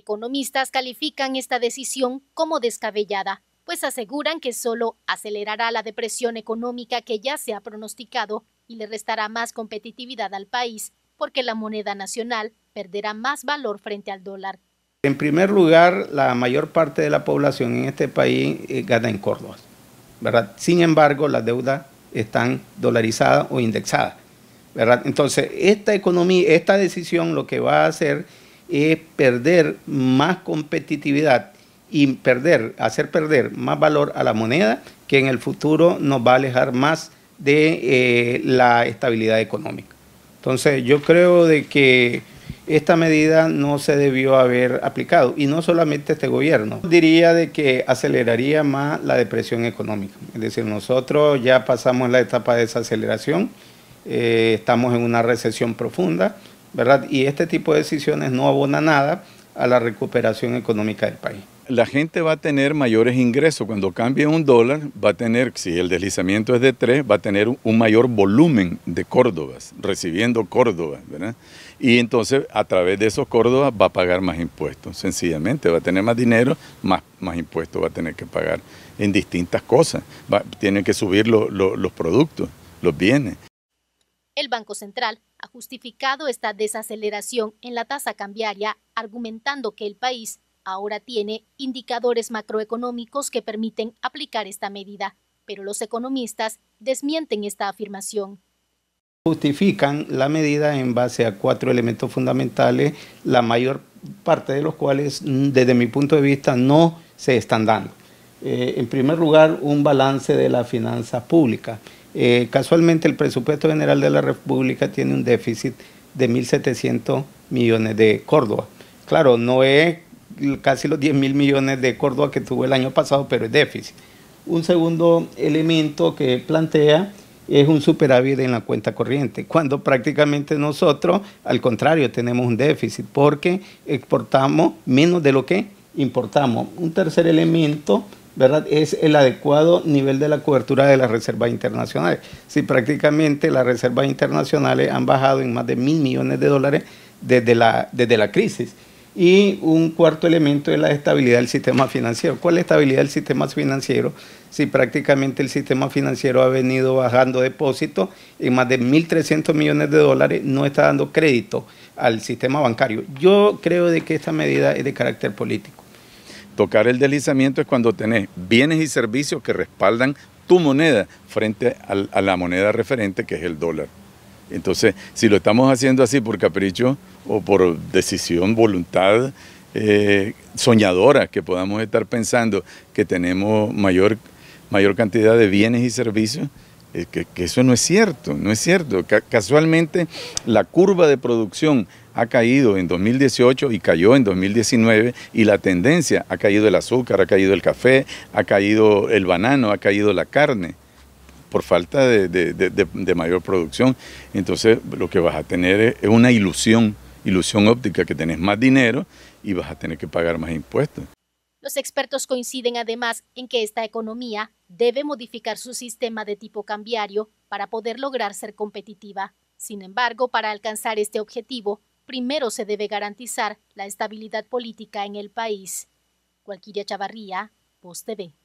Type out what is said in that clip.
Economistas califican esta decisión como descabellada, pues aseguran que solo acelerará la depresión económica que ya se ha pronosticado y le restará más competitividad al país, porque la moneda nacional perderá más valor frente al dólar. En primer lugar, la mayor parte de la población en este país eh, gana en Córdoba. ¿verdad? Sin embargo, las deudas están dolarizadas o indexadas. ¿verdad? Entonces, esta economía, esta decisión lo que va a hacer es perder más competitividad y perder, hacer perder más valor a la moneda que en el futuro nos va a alejar más de eh, la estabilidad económica. Entonces yo creo de que esta medida no se debió haber aplicado y no solamente este gobierno. Diría de que aceleraría más la depresión económica. Es decir, nosotros ya pasamos la etapa de desaceleración, eh, estamos en una recesión profunda, ¿verdad? Y este tipo de decisiones no abona nada a la recuperación económica del país. La gente va a tener mayores ingresos. Cuando cambie un dólar, va a tener, si el deslizamiento es de tres, va a tener un mayor volumen de Córdobas, recibiendo Córdobas, ¿verdad? Y entonces, a través de esos Córdobas, va a pagar más impuestos, sencillamente. Va a tener más dinero, más, más impuestos va a tener que pagar en distintas cosas. tienen que subir los productos, los bienes. El Banco Central ha justificado esta desaceleración en la tasa cambiaria argumentando que el país ahora tiene indicadores macroeconómicos que permiten aplicar esta medida, pero los economistas desmienten esta afirmación. Justifican la medida en base a cuatro elementos fundamentales, la mayor parte de los cuales mm, desde mi punto de vista no se están dando. Eh, en primer lugar, un balance de la finanza pública. Eh, casualmente el presupuesto general de la República tiene un déficit de 1.700 millones de Córdoba. Claro, no es casi los 10 mil millones de Córdoba que tuvo el año pasado, pero es déficit. Un segundo elemento que plantea es un superávit en la cuenta corriente, cuando prácticamente nosotros, al contrario, tenemos un déficit porque exportamos menos de lo que importamos. Un tercer elemento ¿verdad? Es el adecuado nivel de la cobertura de las reservas internacionales. Si prácticamente las reservas internacionales han bajado en más de mil millones de dólares desde la, desde la crisis. Y un cuarto elemento es la estabilidad del sistema financiero. ¿Cuál es la estabilidad del sistema financiero? Si prácticamente el sistema financiero ha venido bajando depósitos en más de 1.300 millones de dólares, no está dando crédito al sistema bancario. Yo creo de que esta medida es de carácter político. Tocar el deslizamiento es cuando tenés bienes y servicios que respaldan tu moneda frente a la moneda referente que es el dólar. Entonces, si lo estamos haciendo así por capricho o por decisión, voluntad eh, soñadora, que podamos estar pensando que tenemos mayor, mayor cantidad de bienes y servicios, que, eso no es cierto, no es cierto. casualmente, la curva de producción ha caído en 2018 y cayó en 2019 y la tendencia ha caído el azúcar, ha caído el café, ha caído el banano, ha caído la carne por falta de, mayor producción. Entonces lo que vas a tener es una ilusión, ilusión óptica que tenés más dinero y vas a tener que pagar más impuestos. Los expertos coinciden además en que esta economía debe modificar su sistema de tipo cambiario para poder lograr ser competitiva. Sin embargo, para alcanzar este objetivo, primero se debe garantizar la estabilidad política en el país. Cualquiera Chavarría, Post TV.